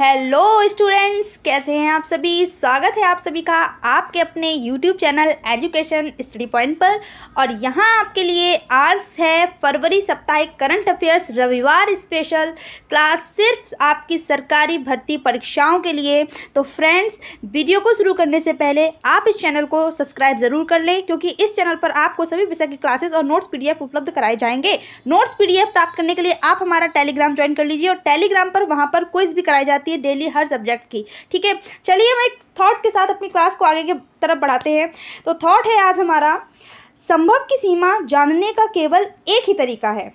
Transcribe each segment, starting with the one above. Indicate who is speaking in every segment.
Speaker 1: hello students कैसे हैं आप सभी स्वागत है आप सभी का आपके अपने YouTube channel education study point पर और यहाँ आपके लिए आज है फरवरी सप्ताहिक करंट अफेयर्स रविवार स्पेशल क्लास सिर्फ आपकी सरकारी भर्ती परीक्षाओं के लिए तो फ्रेंड्स वीडियो को शुरू करने से पहले आप इस चैनल को सब्सक्राइब ज़रूर कर लें क्योंकि इस चैनल पर आपको सभी विषय की क्लासेस और नोट्स पी उपलब्ध कराए जाएंगे नोट्स पी प्राप्त करने के लिए आप हमारा टेलीग्राम ज्वाइन कर लीजिए और टेलीग्राम पर वहाँ पर क्विज भी कराई जाती लगती है डेली हर सब्जेक्ट की ठीक है चलिए हम एक थॉट के साथ अपनी क्लास को आगे की तरफ बढ़ाते हैं तो थॉट है आज हमारा संभव की सीमा जानने का केवल एक ही तरीका है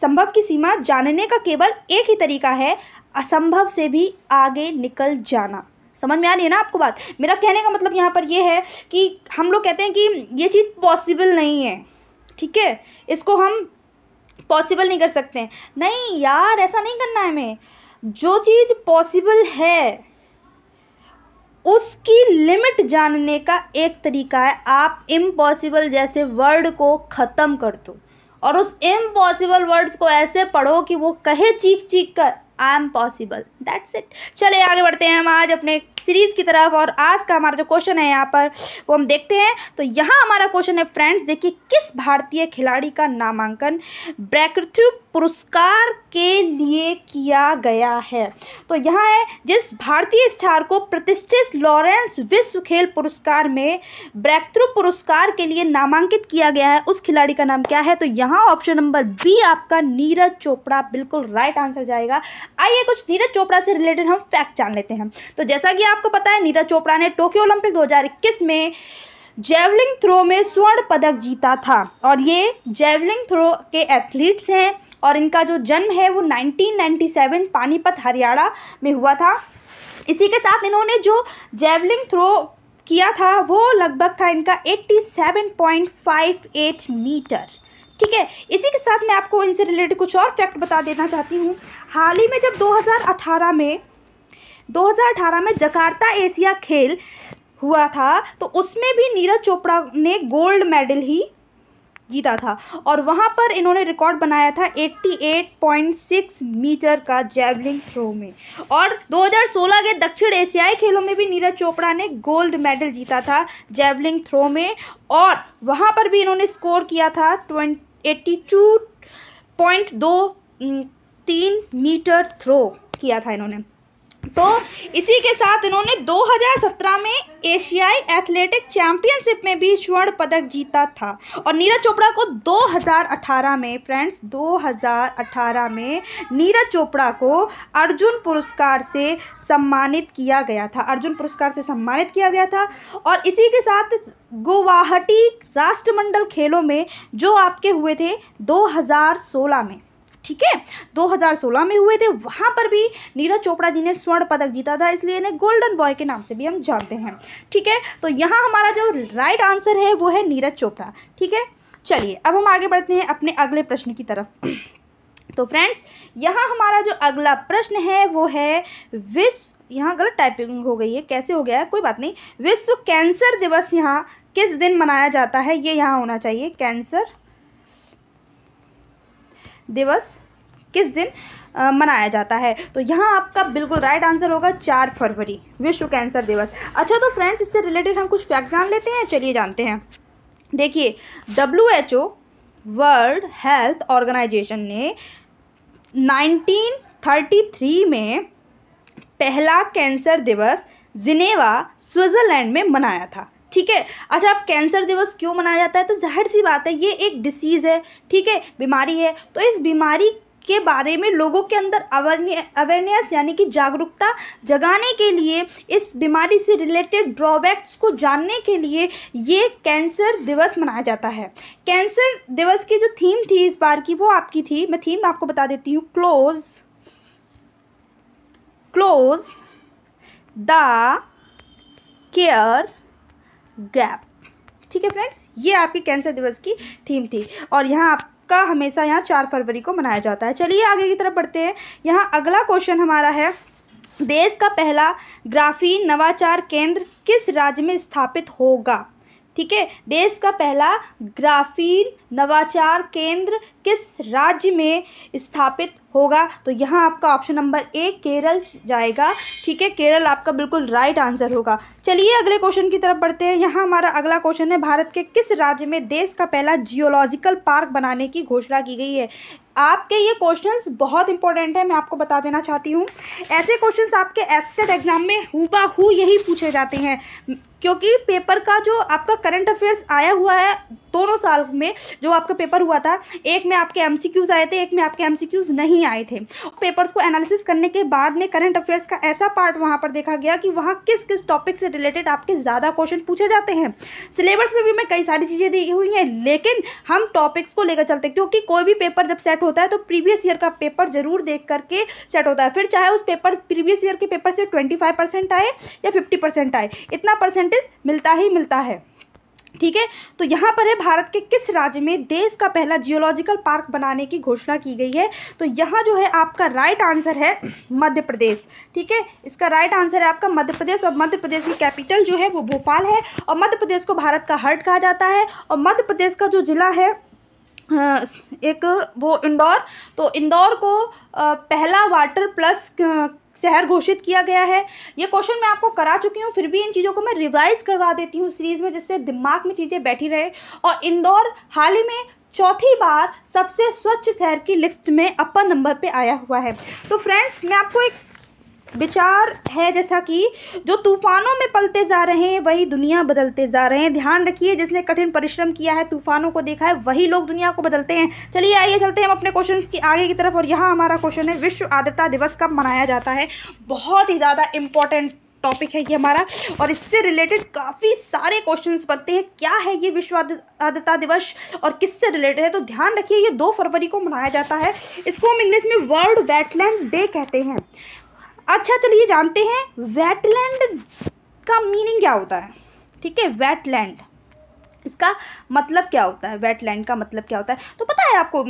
Speaker 1: संभव की सीमा जानने का केवल एक ही तरीका है असंभव से भी आगे निकल जाना समझ में आ रही है ना आपको बात मेरा कहने का मतलब यहाँ पर यह है कि हम लोग कहते हैं कि ये चीज़ पॉसिबल नहीं है ठीक है इसको हम पॉसिबल नहीं कर सकते नहीं यार ऐसा नहीं करना है हमें जो चीज़ पॉसिबल है उसकी लिमिट जानने का एक तरीका है आप इम्पॉसिबल जैसे वर्ड को ख़त्म कर दो और उस इम्पॉसिबल वर्ड्स को ऐसे पढ़ो कि वो कहे चीख चीख कर I am possible that's it चले आगे बढ़ते हैं हम आज अपने सीरीज़ की तरफ और आज का हमारा जो क्वेश्चन है यहाँ पर वो हम देखते हैं तो यहाँ हमारा क्वेश्चन है फ्रेंड्स देखिए किस भारतीय खिलाड़ी का नामांकन ब्रैकृत पुरस्कार के लिए किया गया है तो यहाँ है जिस भारतीय स्टार को प्रतिष्ठित लॉरेंस विश्व खेल पुरस्कार में ब्रैकथ्रू पुरस्कार के लिए नामांकित किया गया है उस खिलाड़ी का नाम क्या है तो यहाँ ऑप्शन नंबर बी आपका नीरज चोपड़ा बिल्कुल राइट आंसर जाएगा आइए कुछ नीरज चोपड़ा चोपड़ा से रिलेटेड हम फैक्ट जान लेते हैं तो जैसा कि आपको पता है नीरज चोपड़ा ने टोक्यो ओलंपिक 2021 में जेवलिंग थ्रो में स्वर्ण पदक जीता था और ये जेवलिंग थ्रो के एथलीट्स हैं और इनका जो जन्म है वो 1997 पानीपत हरियाणा में हुआ था इसी के साथ इन्होंने जो जेवलिंग थ्रो किया था वो लगभग था इनका 87.58 मीटर ठीक है इसी के साथ मैं आपको इनसे रिलेटेड कुछ और फैक्ट बता देना चाहती हूँ हाल ही में जब 2018 में 2018 में जकार्ता एशिया खेल हुआ था तो उसमें भी नीरज चोपड़ा ने गोल्ड मेडल ही जीता था और वहाँ पर इन्होंने रिकॉर्ड बनाया था 88.6 मीटर का जैवलिन थ्रो में और 2016 के दक्षिण एशियाई खेलों में भी नीरज चोपड़ा ने गोल्ड मेडल जीता था जैवलिन थ्रो में और वहाँ पर भी इन्होंने स्कोर किया था ट्वेंटी एट्टी टू पॉइंट दो तीन मीटर थ्रो किया था इन्होंने तो इसी के साथ इन्होंने 2017 में एशियाई एथलेटिक चैंपियनशिप में भी स्वर्ण पदक जीता था और नीरज चोपड़ा को 2018 में फ्रेंड्स 2018 में नीरज चोपड़ा को अर्जुन पुरस्कार से सम्मानित किया गया था अर्जुन पुरस्कार से सम्मानित किया गया था और इसी के साथ गुवाहाटी राष्ट्रमंडल खेलों में जो आपके हुए थे दो में ठीक है 2016 में हुए थे वहां पर भी नीरज चोपड़ा जी ने स्वर्ण पदक जीता था इसलिए इन्हें गोल्डन बॉय के नाम से भी हम जानते हैं ठीक है तो यहाँ हमारा जो राइट आंसर है वो है नीरज चोपड़ा ठीक है चलिए अब हम आगे बढ़ते हैं अपने अगले प्रश्न की तरफ तो फ्रेंड्स यहाँ हमारा जो अगला प्रश्न है वो है विश्व यहाँ गलत टाइपिंग हो गई है कैसे हो गया है कोई बात नहीं विश्व कैंसर दिवस यहाँ किस दिन मनाया जाता है ये यहाँ होना चाहिए कैंसर दिवस किस दिन मनाया जाता है तो यहाँ आपका बिल्कुल राइट आंसर होगा चार फरवरी विश्व कैंसर दिवस अच्छा तो फ्रेंड्स इससे रिलेटेड हम कुछ फैक्ट जान लेते हैं चलिए जानते हैं देखिए W H O world health organisation ने 1933 में पहला कैंसर दिवस जिनेवा स्विट्ज़रलैंड में मनाया था ठीक है अच्छा अब कैंसर दिवस क्यों मनाया जाता है तो जाहिर सी बात है ये एक डिसीज़ है ठीक है बीमारी है तो इस बीमारी के बारे में लोगों के अंदर अवेयरनेस यानी कि जागरूकता जगाने के लिए इस बीमारी से रिलेटेड ड्रॉबैक्स को जानने के लिए ये कैंसर दिवस मनाया जाता है कैंसर दिवस की जो थीम थी इस बार की वो आपकी थी मैं थीम आपको बता देती हूँ close close the care gap ठीक है फ्रेंड्स ये आपकी कैंसर दिवस की थीम थी और यहाँ आपका हमेशा यहाँ चार फरवरी को मनाया जाता है चलिए आगे की तरफ बढ़ते हैं यहाँ अगला क्वेश्चन हमारा है देश का पहला ग्राफीन नवाचार केंद्र किस राज्य में स्थापित होगा ठीक है देश का पहला ग्राफीन नवाचार केंद्र किस राज्य में स्थापित होगा तो यहाँ आपका ऑप्शन नंबर ए केरल जाएगा ठीक है केरल आपका बिल्कुल राइट आंसर होगा चलिए अगले क्वेश्चन की तरफ बढ़ते हैं यहाँ हमारा अगला क्वेश्चन है भारत के किस राज्य में देश का पहला जियोलॉजिकल पार्क बनाने की घोषणा की गई है आपके ये क्वेश्चंस बहुत इंपॉर्टेंट है मैं आपको बता देना चाहती हूँ ऐसे क्वेश्चंस आपके एस्टेट एग्ज़ाम में हुबा हु यही पूछे जाते हैं क्योंकि पेपर का जो आपका करंट अफेयर्स आया हुआ है दोनों साल में जो आपका पेपर हुआ था एक में आपके एम आए थे एक में आपके एम नहीं आए थे पेपर्स को एनालिसिस करने के बाद में करंट अफेयर्स का ऐसा पार्ट वहाँ पर देखा गया कि वहाँ किस किस टॉपिक से रिलेटेड आपके ज़्यादा क्वेश्चन पूछे जाते हैं सिलेबस में भी मैं कई सारी चीज़ें दी हुई हैं लेकिन हम टॉपिक्स को लेकर चलते क्योंकि कोई भी पेपर जब सेट सेट होता है तो प्रीवियस ईयर का पेपर जरूर देख करके सेट होता है फिर चाहे उस पेपर प्रीवियस ईयर के पेपर से ट्वेंटी फाइव परसेंट आए या फिफ्टी परसेंट आए इतना परसेंटेज मिलता ही मिलता है ठीक है तो यहाँ पर है भारत के किस राज्य में देश का पहला जियोलॉजिकल पार्क बनाने की घोषणा की गई है तो यहाँ जो है आपका राइट आंसर है मध्य प्रदेश ठीक है इसका राइट आंसर है आपका मध्य प्रदेश और मध्य प्रदेश की कैपिटल जो है वो भोपाल है और मध्य प्रदेश को भारत का हर्ट कहा जाता है और मध्य प्रदेश का जो जिला है हाँ, एक वो इंदौर तो इंदौर को पहला वाटर प्लस शहर घोषित किया गया है ये क्वेश्चन मैं आपको करा चुकी हूँ फिर भी इन चीज़ों को मैं रिवाइज करवा देती हूँ सीरीज़ में जिससे दिमाग में चीज़ें बैठी रहे और इंदौर हाल ही में चौथी बार सबसे स्वच्छ शहर की लिस्ट में अपर नंबर पे आया हुआ है तो फ्रेंड्स मैं आपको एक विचार है जैसा कि जो तूफानों में पलते जा रहे हैं वही दुनिया बदलते जा रहे हैं ध्यान रखिए जिसने कठिन परिश्रम किया है तूफानों को देखा है वही लोग दुनिया को बदलते हैं चलिए आइए चलते हैं हम अपने क्वेश्चन की आगे की तरफ और यहाँ हमारा क्वेश्चन है विश्व आर्द्रता दिवस कब मनाया जाता है बहुत ही ज़्यादा इम्पॉर्टेंट टॉपिक है ये हमारा और इससे रिलेटेड काफ़ी सारे क्वेश्चंस बनते हैं क्या है ये विश्व आर्द्रता दिवस और किससे रिलेटेड है तो ध्यान रखिए ये दो फरवरी को मनाया जाता है इसको हम इंग्लिश में वर्ल्ड वेटलैंड डे कहते हैं अच्छा चलिए जानते हैं वेटलैंड का मीनिंग क्या होता है ठीक है वेटलैंड इसका मतलब क्या होता है वेटलैंड का मतलब क्या होता है तो पता है आपको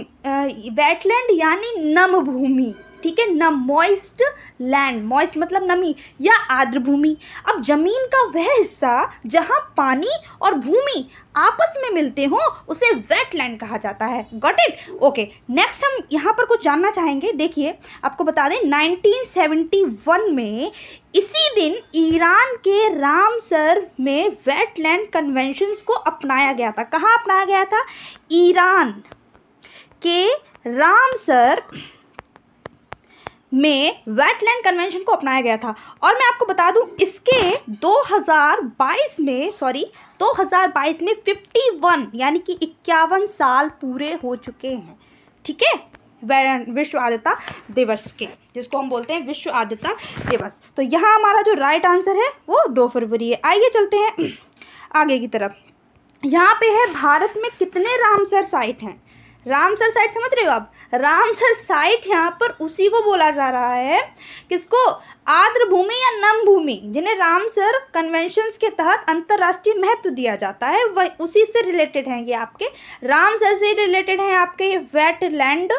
Speaker 1: वेटलैंड यानी नम भूमि ठीक है ना मॉइस्ट लैंड मॉइस्ट मतलब नमी या आर्द्र भूमि अब जमीन का वह हिस्सा जहाँ पानी और भूमि आपस में मिलते हो उसे लैंड कहा जाता है गॉट इट ओके नेक्स्ट हम यहाँ पर कुछ जानना चाहेंगे देखिए आपको बता दें 1971 में इसी दिन ईरान के रामसर में वेटलैंड कन्वेंशंस को अपनाया गया था कहाँ अपनाया गया था ईरान के रामसर में वेटलैंड कन्वेंशन को अपनाया गया था और मैं आपको बता दूं इसके 2022 में सॉरी 2022 में 51 यानी कि इक्यावन साल पूरे हो चुके हैं ठीक है विश्व आद्यता दिवस के जिसको हम बोलते हैं विश्व आद्यता दिवस तो यहाँ हमारा जो राइट आंसर है वो दो फरवरी है आइए चलते हैं आगे की तरफ यहाँ पे है भारत में कितने रामसर साइट हैं रामसर साइट समझ रहे हो आप रामसर साइट यहाँ पर उसी को बोला जा रहा है किसको आर्द्र भूमि या नम भूमि जिन्हें रामसर कन्वेंशंस के तहत अंतर्राष्ट्रीय महत्व दिया जाता है वह उसी से रिलेटेड हैं ये आपके रामसर से रिलेटेड हैं आपके ये वेट लैंड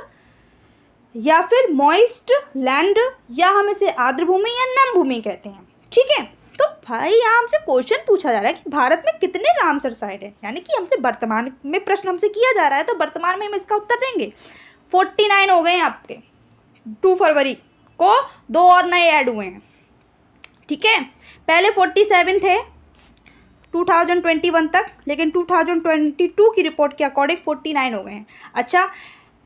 Speaker 1: या फिर मॉइस्ट लैंड या हम इसे आर्द्र भूमि या नम भूमि कहते हैं ठीक है तो भाई यहाँ हमसे क्वेश्चन पूछा जा रहा है कि भारत में कितने रामसर साइट हैं यानी कि हमसे वर्तमान में प्रश्न हमसे किया जा रहा है तो वर्तमान में हम इसका उत्तर देंगे फोर्टी नाइन हो गए हैं आपके टू फरवरी को दो और नए ऐड हुए हैं ठीक है पहले फोर्टी सेवन थे टू थाउजेंड ट्वेंटी वन तक लेकिन टू थाउजेंड ट्वेंटी टू की रिपोर्ट के अकॉर्डिंग फोर्टी नाइन हो गए हैं अच्छा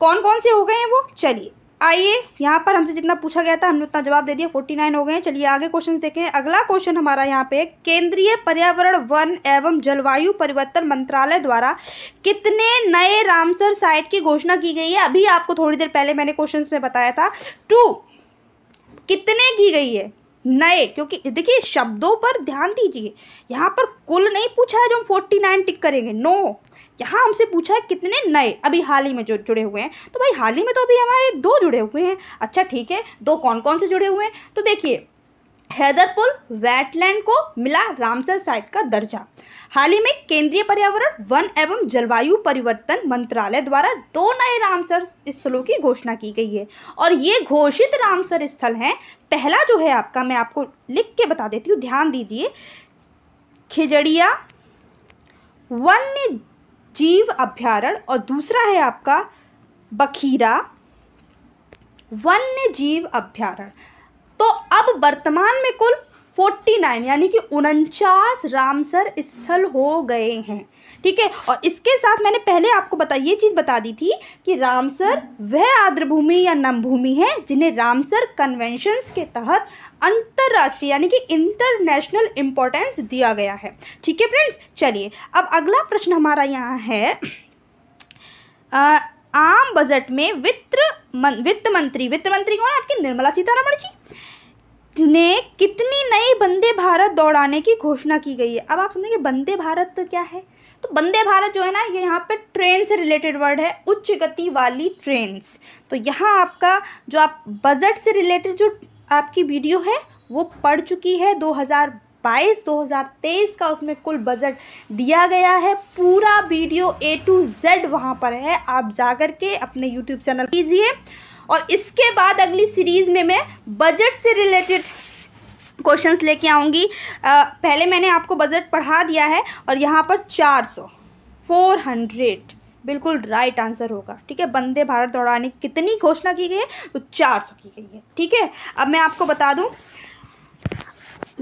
Speaker 1: कौन कौन से हो गए हैं वो चलिए आइए यहाँ पर हमसे जितना पूछा गया था हमने उतना जवाब दे दिया फोर्टी नाइन हो गए चलिए आगे क्वेश्चन देखें अगला क्वेश्चन हमारा यहाँ पे केंद्रीय पर्यावरण वन एवं जलवायु परिवर्तन मंत्रालय द्वारा कितने नए रामसर साइट की घोषणा की गई है अभी आपको थोड़ी देर पहले मैंने क्वेश्चन में बताया था टू कितने की गई है नए क्योंकि देखिए शब्दों पर ध्यान दीजिए यहाँ पर कुल नहीं पूछा है जो हम फोर्टी नाइन टिक करेंगे नो यहाँ हमसे पूछा है कितने नए अभी हाल ही में जो जुड़े हुए हैं तो भाई हाल ही में तो अभी हमारे दो जुड़े हुए हैं अच्छा ठीक है दो कौन कौन से जुड़े हुए हैं तो देखिए हैदरपुर वेटलैंड को मिला रामसर साइट का दर्जा हाल ही में केंद्रीय पर्यावरण वन एवं जलवायु परिवर्तन मंत्रालय द्वारा दो नए रामसर स्थलों की घोषणा की गई है और ये घोषित रामसर स्थल हैं पहला जो है आपका मैं आपको लिख के बता देती हूँ ध्यान दीजिए खिजड़िया वन्य जीव अभ्यारण और दूसरा है आपका बखीरा वन्य जीव अभ्यारण तो अब वर्तमान में कुल 49 यानी कि उनचास रामसर स्थल हो गए हैं ठीक है और इसके साथ मैंने पहले आपको बता ये चीज़ बता दी थी कि रामसर वह आर्द्रभूमि या नमभूमि है जिन्हें रामसर कन्वेंशंस के तहत अंतर्राष्ट्रीय यानी कि इंटरनेशनल इम्पोर्टेंस दिया गया है ठीक है फ्रेंड्स चलिए अब अगला प्रश्न हमारा यहाँ है आ, आम बजट में वित्त मं, वित्त मंत्री वित्त मंत्री कौन है आपकी निर्मला सीतारमण जी ने कितनी नई वंदे भारत दौड़ाने की घोषणा की गई है अब आप समझेंगे वंदे भारत तो क्या है तो वंदे भारत जो है ना ये यहाँ पे ट्रेन से रिलेटेड वर्ड है उच्च गति वाली ट्रेन तो यहाँ आपका जो आप बजट से रिलेटेड जो आपकी वीडियो है वो पढ़ चुकी है 2022 2023 का उसमें कुल बजट दिया गया है पूरा वीडियो ए टू जेड वहाँ पर है आप जाकर के अपने यूट्यूब चैनल कीजिए और इसके बाद अगली सीरीज़ में मैं बजट से रिलेटेड क्वेश्चंस लेके आऊँगी पहले मैंने आपको बजट पढ़ा दिया है और यहाँ पर चार सौ फोर हंड्रेड बिल्कुल राइट आंसर होगा ठीक है वंदे भारत दौड़ाने की कितनी घोषणा की गई है तो चार सौ की गई है ठीक है अब मैं आपको बता दूँ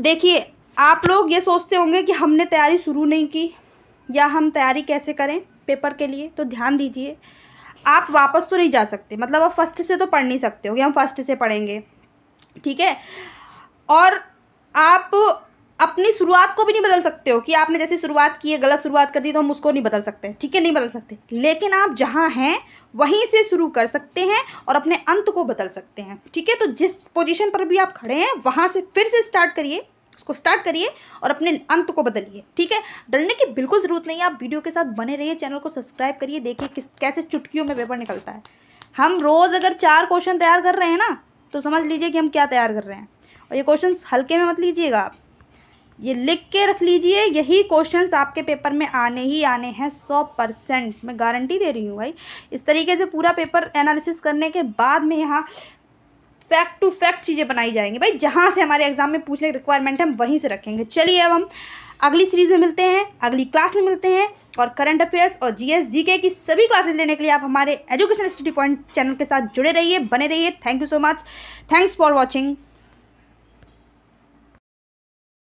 Speaker 1: देखिए आप लोग ये सोचते होंगे कि हमने तैयारी शुरू नहीं की या हम तैयारी कैसे करें पेपर के लिए तो ध्यान दीजिए आप वापस तो नहीं जा सकते मतलब आप फर्स्ट से तो पढ़ नहीं सकते हो कि हम फर्स्ट से पढ़ेंगे ठीक है और आप अपनी शुरुआत को भी नहीं बदल सकते हो कि आपने जैसे शुरुआत की है गलत शुरुआत कर दी तो हम उसको नहीं बदल सकते ठीक है नहीं बदल सकते लेकिन आप जहाँ हैं वहीं से शुरू कर सकते हैं और अपने अंत को बदल सकते हैं ठीक है तो जिस पोजीशन पर भी आप खड़े हैं वहाँ से फिर से स्टार्ट करिए उसको स्टार्ट करिए और अपने अंत को बदलिए ठीक है डरने की बिल्कुल ज़रूरत नहीं है आप वीडियो के साथ बने रहिए चैनल को सब्सक्राइब करिए देखिए किस कैसे चुटकियों में पेपर निकलता है हम रोज़ अगर चार क्वेश्चन तैयार कर रहे हैं ना तो समझ लीजिए कि हम क्या तैयार कर रहे हैं और ये क्वेश्चन हल्के में मत लीजिएगा आप ये लिख के रख लीजिए यही क्वेश्चन आपके पेपर में आने ही आने हैं सौ परसेंट मैं गारंटी दे रही हूँ भाई इस तरीके से पूरा पेपर एनालिसिस करने के बाद में यहाँ फैक्ट टू फैक्ट चीज़ें बनाई जाएंगी भाई जहाँ से हमारे एग्जाम में पूछने की रिक्वायरमेंट है हम वहीं से रखेंगे चलिए अब हम अगली सीरीज़ में मिलते हैं अगली क्लास में मिलते हैं और करंट अफेयर्स और जीएस जीके की सभी क्लासेस लेने के लिए आप हमारे एजुकेशन स्टडी पॉइंट चैनल के साथ जुड़े रहिए बने रहिए thank you so much thanks for watching